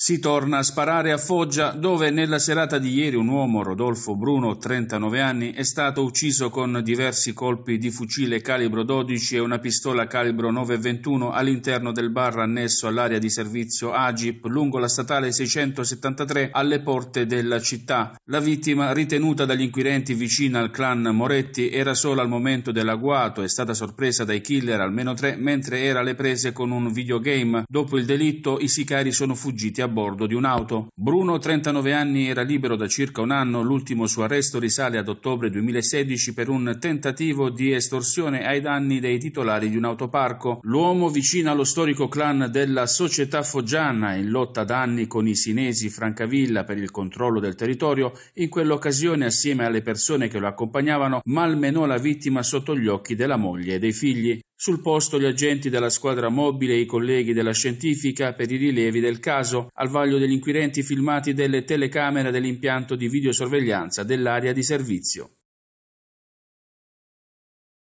Si torna a sparare a Foggia, dove nella serata di ieri un uomo, Rodolfo Bruno, 39 anni, è stato ucciso con diversi colpi di fucile calibro 12 e una pistola calibro 9,21 all'interno del bar annesso all'area di servizio Agip lungo la statale 673 alle porte della città. La vittima, ritenuta dagli inquirenti vicina al clan Moretti, era sola al momento dell'agguato, e stata sorpresa dai killer almeno tre mentre era alle prese con un videogame. Dopo il delitto i sicari sono fuggiti a a bordo di un'auto. Bruno, 39 anni, era libero da circa un anno, l'ultimo suo arresto risale ad ottobre 2016 per un tentativo di estorsione ai danni dei titolari di un autoparco. L'uomo vicino allo storico clan della società foggiana, in lotta da anni con i sinesi Francavilla per il controllo del territorio, in quell'occasione assieme alle persone che lo accompagnavano malmenò la vittima sotto gli occhi della moglie e dei figli. Sul posto gli agenti della squadra mobile e i colleghi della scientifica per i rilievi del caso, al vaglio degli inquirenti filmati delle telecamere dell'impianto di videosorveglianza dell'area di servizio.